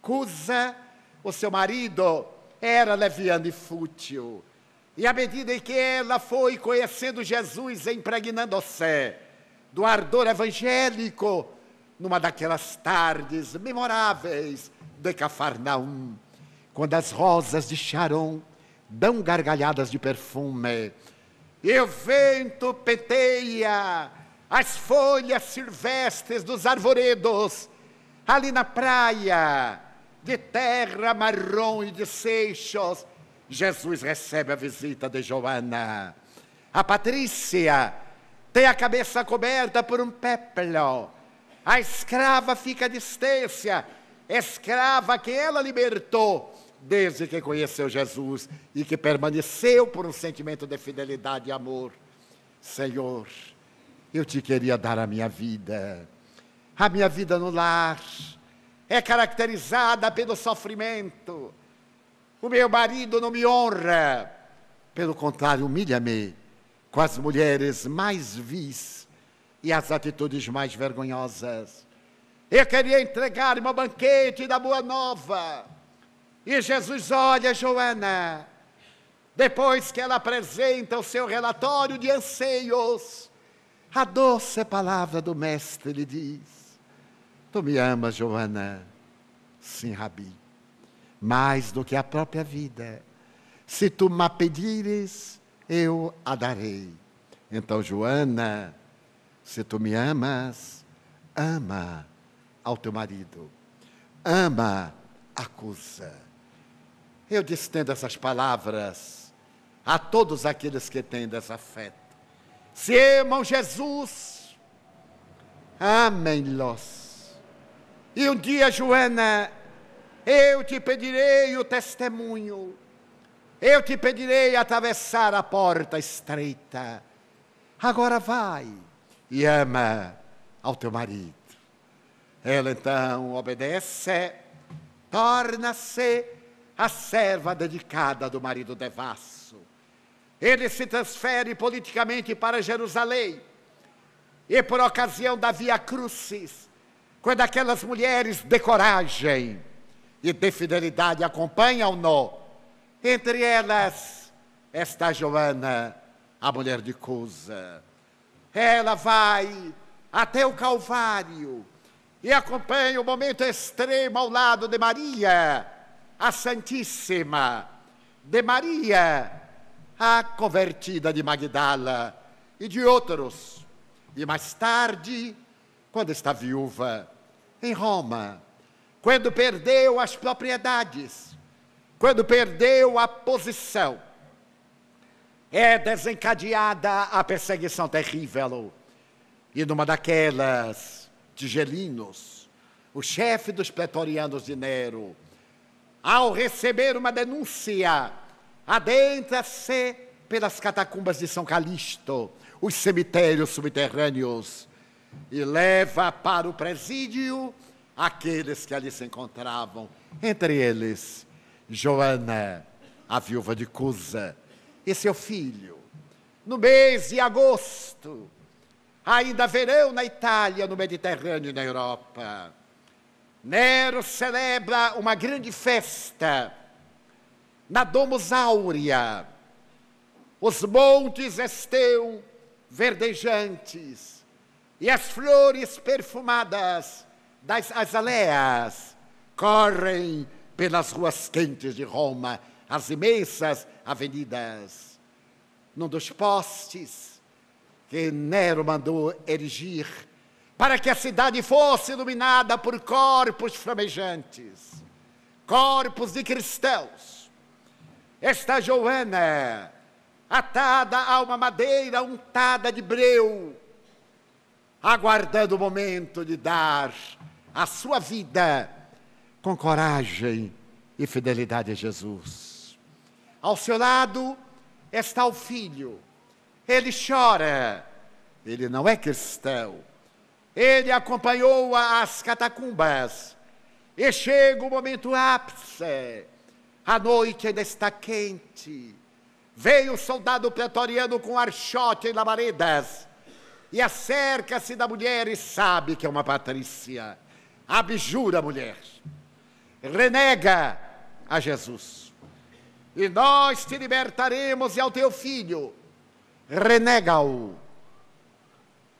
Cusa, o seu marido, era leviano e fútil. E à medida em que ela foi conhecendo Jesus, impregnando-se do ardor evangélico, numa daquelas tardes memoráveis de Cafarnaum, quando as rosas de Charon dão gargalhadas de perfume e o vento peteia as folhas silvestres dos arvoredos, ali na praia, de terra marrom e de seixos, Jesus recebe a visita de Joana. A Patrícia tem a cabeça coberta por um peplo. A escrava fica à distância, escrava que ela libertou desde que conheceu Jesus e que permaneceu por um sentimento de fidelidade e amor. Senhor, eu te queria dar a minha vida. A minha vida no lar é caracterizada pelo sofrimento. O meu marido não me honra. Pelo contrário, humilha-me com as mulheres mais vis e as atitudes mais vergonhosas. Eu queria entregar-me ao banquete da Boa Nova e Jesus olha Joana, depois que ela apresenta o seu relatório de anseios, a doce palavra do Mestre lhe diz: Tu me amas, Joana? Sim, Rabi, mais do que a própria vida. Se tu me pedires, eu a darei. Então, Joana, se tu me amas, ama ao teu marido, ama, acusa. Eu distendo essas palavras a todos aqueles que têm desafeto. Se amam Jesus, amem-los. E um dia, Joana, eu te pedirei o testemunho, eu te pedirei atravessar a porta estreita. Agora vai e ama ao teu marido. Ela então obedece, torna-se a serva dedicada do marido devasso. Ele se transfere politicamente para Jerusalém. E por ocasião da Via Crucis, quando aquelas mulheres de coragem e de fidelidade acompanham-no, entre elas está Joana, a mulher de Cusa. Ela vai até o Calvário e acompanha o momento extremo ao lado de Maria a Santíssima de Maria, a convertida de Magdala e de outros. E mais tarde, quando está viúva, em Roma, quando perdeu as propriedades, quando perdeu a posição, é desencadeada a perseguição terrível. E numa daquelas, Tigelinos, o chefe dos pretorianos de Nero, ao receber uma denúncia, adentra-se pelas catacumbas de São Calixto, os cemitérios subterrâneos, e leva para o presídio aqueles que ali se encontravam, entre eles Joana, a viúva de Cusa, e seu filho. No mês de agosto, ainda verão na Itália, no Mediterrâneo e na Europa Nero celebra uma grande festa na Domus Áurea. Os montes estão verdejantes e as flores perfumadas das azaleas correm pelas ruas quentes de Roma, as imensas avenidas. Num dos postes que Nero mandou erigir para que a cidade fosse iluminada por corpos flamejantes, corpos de cristãos. Esta Joana, atada a uma madeira untada de breu, aguardando o momento de dar a sua vida com coragem e fidelidade a Jesus. Ao seu lado está o filho, ele chora, ele não é cristão ele acompanhou as catacumbas. E chega o momento ápice. A noite ainda está quente. Veio o soldado pretoriano com archote e labaredas e acerca-se da mulher e sabe que é uma patrícia. Abjura a mulher. Renega a Jesus. E nós te libertaremos e ao teu filho. Renega-o.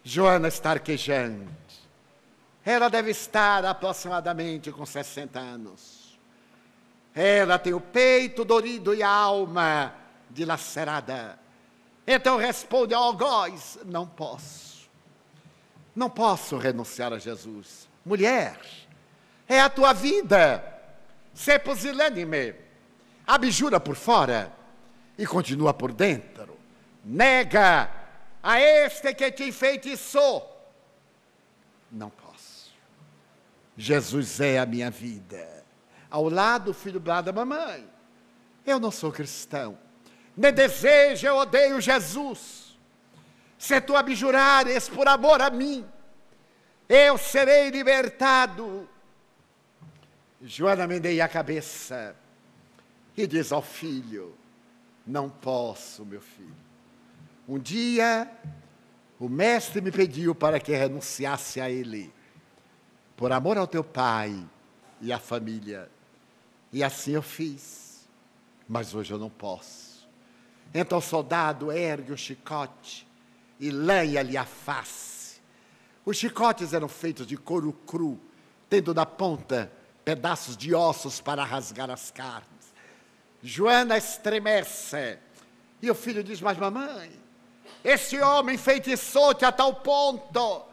Joana está arquejante. Ela deve estar aproximadamente com 60 anos. Ela tem o peito dorido e a alma dilacerada. Então responde ao oh, algoz: Não posso. Não posso renunciar a Jesus. Mulher, é a tua vida. Ser pusilânime. Abjura por fora e continua por dentro. Nega a este que te enfeitiçou, não posso. Jesus é a minha vida. Ao lado, filho da mamãe, eu não sou cristão. Nem desejo, eu odeio Jesus. Se tu abjurares por amor a mim, eu serei libertado. Joana meneia a cabeça e diz ao filho: Não posso, meu filho um dia, o mestre me pediu para que renunciasse a ele, por amor ao teu pai e à família. E assim eu fiz, mas hoje eu não posso. Então o soldado ergue o chicote e leia-lhe a face. Os chicotes eram feitos de couro cru, tendo na ponta pedaços de ossos para rasgar as carnes. Joana estremece. E o filho diz: Mas, mamãe, este homem feitiçou-te a tal ponto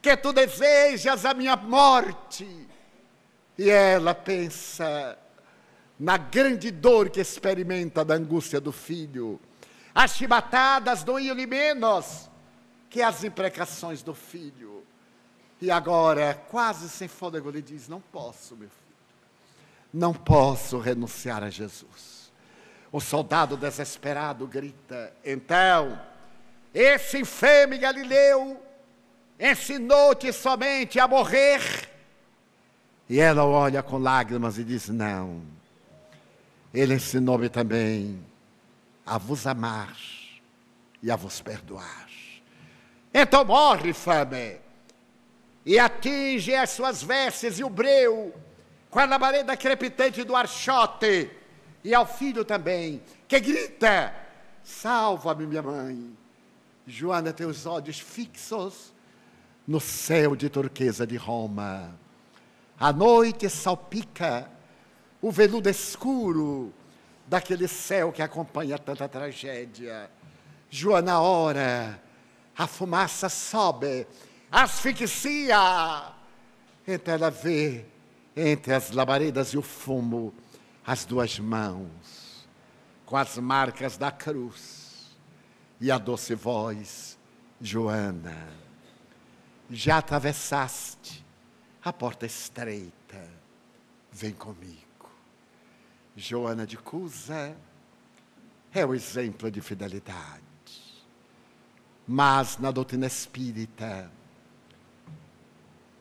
que tu desejas a minha morte. E ela pensa na grande dor que experimenta da angústia do filho. As chibatadas doíam-lhe menos que as imprecações do filho. E agora, quase sem fôlego, ele diz: Não posso, meu filho. Não posso renunciar a Jesus. O soldado desesperado grita: Então esse infame Galileu ensinou-te somente a morrer. E ela olha com lágrimas e diz: Não, ele ensinou-me também a vos amar e a vos perdoar. Então morre, infame, e atinge as suas vestes e o breu com a labareda crepitante do archote, e ao filho também, que grita: Salva-me, minha mãe Joana tem os olhos fixos no céu de turquesa de Roma. A noite salpica o veludo escuro daquele céu que acompanha tanta tragédia. Joana ora, a fumaça sobe, asfixia. Então ela vê entre as labaredas e o fumo as duas mãos com as marcas da cruz e a doce voz, Joana, já atravessaste a porta estreita, vem comigo. Joana de Cusa é o exemplo de fidelidade. Mas na doutrina espírita,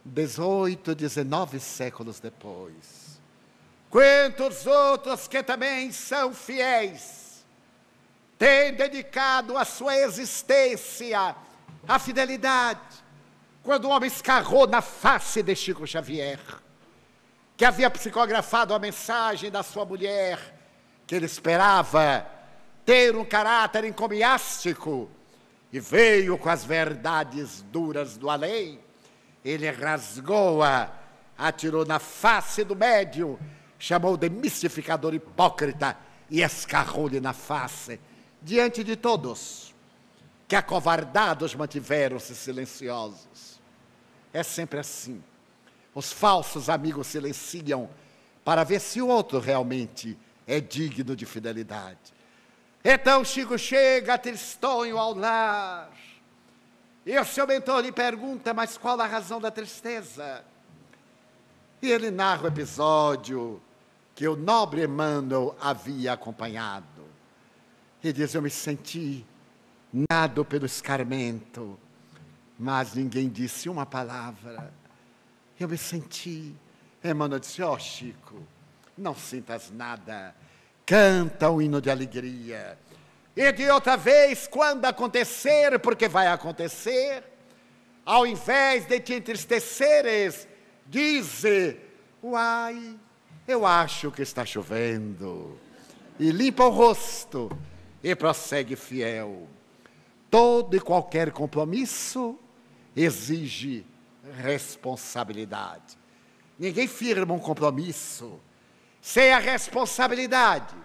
18, 19 séculos depois, quantos outros que também são fiéis tem dedicado a sua existência à fidelidade. Quando o homem escarrou na face de Chico Xavier, que havia psicografado a mensagem da sua mulher, que ele esperava ter um caráter encomiástico, e veio com as verdades duras do além, ele rasgou-a, atirou na face do médium, chamou de mistificador hipócrita e escarrou-lhe na face diante de todos, que acovardados mantiveram-se silenciosos. É sempre assim. Os falsos amigos silenciam para ver se o outro realmente é digno de fidelidade. Então Chico chega tristonho ao lar. E o seu mentor lhe pergunta: Mas qual a razão da tristeza? E ele narra o episódio que o nobre Emmanuel havia acompanhado. E diz: Eu me senti nado pelo escarmento, mas ninguém disse uma palavra. Eu me senti. Emmanuel disse: Ó oh, Chico, não sintas nada. Canta o um hino de alegria. E de outra vez, quando acontecer, porque vai acontecer, ao invés de te entristeceres, dize: Uai, eu acho que está chovendo. E limpa o rosto e prossegue fiel. Todo e qualquer compromisso exige responsabilidade. Ninguém firma um compromisso sem a responsabilidade.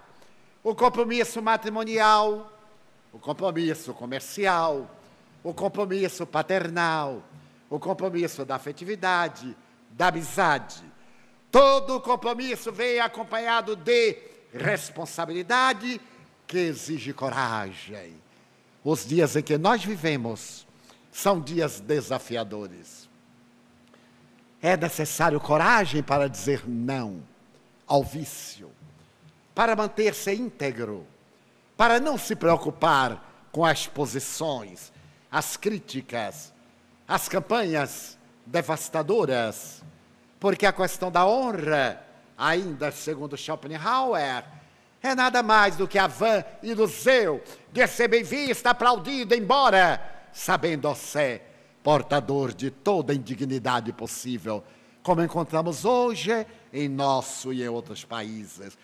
O compromisso matrimonial, o compromisso comercial, o compromisso paternal, o compromisso da afetividade, da amizade. Todo compromisso vem acompanhado de responsabilidade que exige coragem. Os dias em que nós vivemos são dias desafiadores. É necessário coragem para dizer não ao vício, para manter-se íntegro, para não se preocupar com as posições, as críticas, as campanhas devastadoras, porque a questão da honra, ainda segundo Schopenhauer, é nada mais do que a vã ilusão de ser bem vista, aplaudida, embora, sabendo ser portador de toda indignidade possível, como encontramos hoje em nosso e em outros países.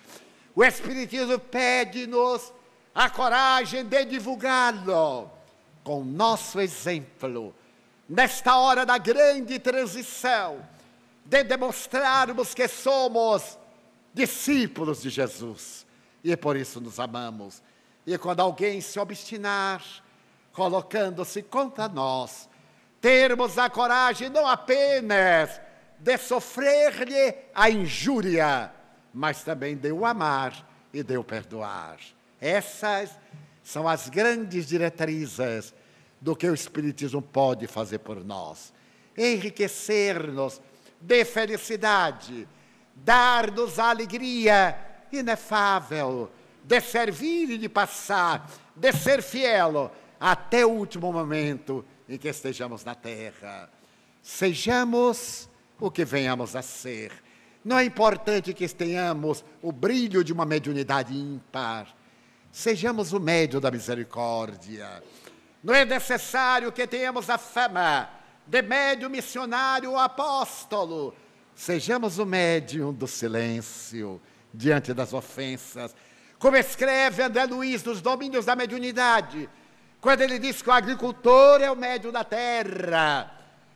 O Espiritismo pede-nos a coragem de divulgá-lo com nosso exemplo, nesta hora da grande transição, de demonstrarmos que somos discípulos de Jesus e é por isso nos amamos. E é quando alguém se obstinar, colocando-se contra nós, termos a coragem não apenas de sofrer-lhe a injúria, mas também de o amar e de o perdoar. Essas são as grandes diretrizes do que o Espiritismo pode fazer por nós. Enriquecer-nos de felicidade, dar-nos alegria inefável, de servir e de passar, de ser fiel até o último momento em que estejamos na terra. Sejamos o que venhamos a ser. Não é importante que tenhamos o brilho de uma mediunidade ímpar. Sejamos o médio da misericórdia. Não é necessário que tenhamos a fama de médio missionário ou apóstolo. Sejamos o médium do silêncio diante das ofensas. Como escreve André Luiz nos Domínios da Mediunidade, quando ele diz que o agricultor é o médio da terra,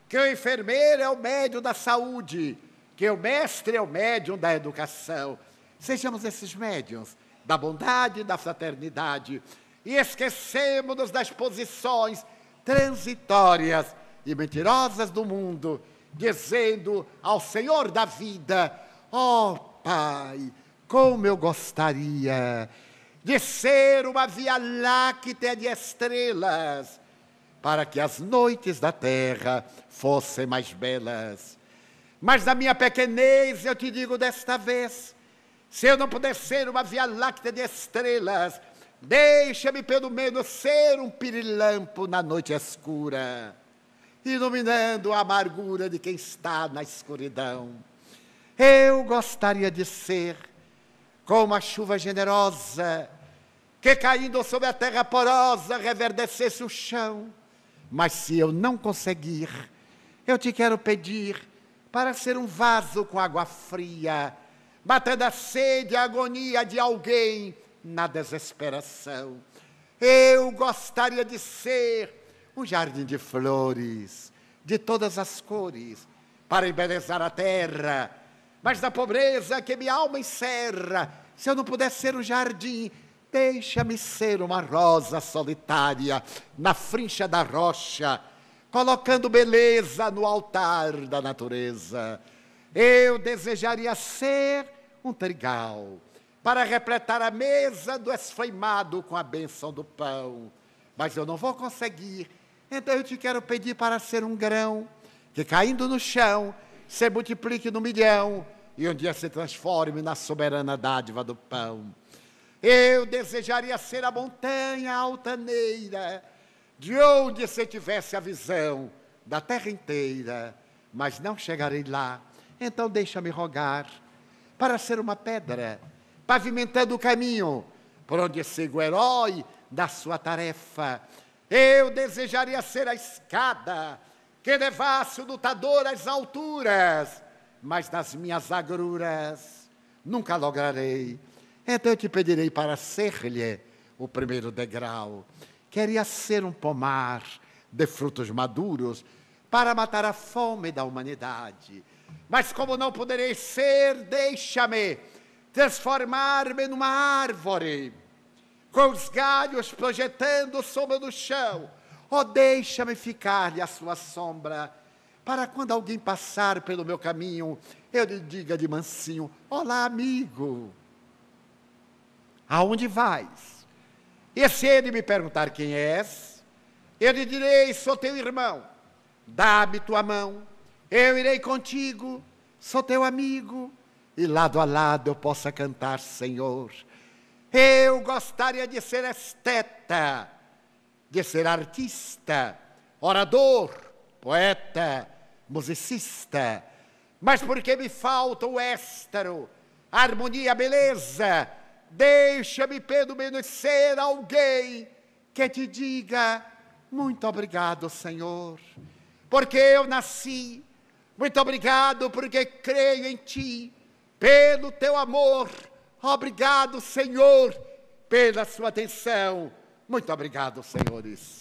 que o enfermeiro é o médio da saúde, que o mestre é o médium da educação. Sejamos esses médiums da bondade e da fraternidade e esquecemos-nos das posições transitórias e mentirosas do mundo, dizendo ao Senhor da vida: Ó oh, Pai, como eu gostaria de ser uma via láctea de estrelas, para que as noites da terra fossem mais belas. Mas na minha pequenez eu te digo desta vez: se eu não puder ser uma via láctea de estrelas, deixa-me pelo menos ser um pirilampo na noite escura, iluminando a amargura de quem está na escuridão. Eu gostaria de ser como a chuva generosa, que caindo sobre a terra porosa reverdecesse o chão. Mas se eu não conseguir, eu te quero pedir para ser um vaso com água fria, batendo a sede e a agonia de alguém na desesperação. Eu gostaria de ser um jardim de flores, de todas as cores, para embelezar a terra mas da pobreza que minha alma encerra. Se eu não puder ser um jardim, deixa-me ser uma rosa solitária na frincha da rocha, colocando beleza no altar da natureza. Eu desejaria ser um trigal para repletar a mesa do esfreimado com a bênção do pão, mas eu não vou conseguir. Então eu te quero pedir para ser um grão que caindo no chão se multiplique no milhão e um dia se transforme na soberana dádiva do pão. Eu desejaria ser a montanha altaneira, de onde se tivesse a visão da terra inteira, mas não chegarei lá. Então deixa-me rogar para ser uma pedra, pavimentando o caminho por onde siga o herói da sua tarefa. Eu desejaria ser a escada que levasse é o lutador às alturas, mas nas minhas agruras nunca lograrei. Então eu te pedirei para ser-lhe o primeiro degrau. Queria ser um pomar de frutos maduros para matar a fome da humanidade. Mas como não poderei ser, deixa-me transformar-me numa árvore, com os galhos projetando sombra no chão Oh, deixa-me ficar-lhe a sua sombra, para quando alguém passar pelo meu caminho, eu lhe diga de mansinho: Olá, amigo. Aonde vais? E se ele me perguntar quem és, eu lhe direi: Sou teu irmão. Dá-me tua mão, eu irei contigo, sou teu amigo. E lado a lado eu possa cantar, Senhor. Eu gostaria de ser esteta de ser artista, orador, poeta, musicista, mas porque me falta o éstero, a harmonia, a beleza, deixa-me pelo menos ser alguém que te diga muito obrigado, Senhor, porque eu nasci. Muito obrigado porque creio em ti, pelo teu amor. Obrigado, Senhor, pela sua atenção. Muito obrigado, senhores.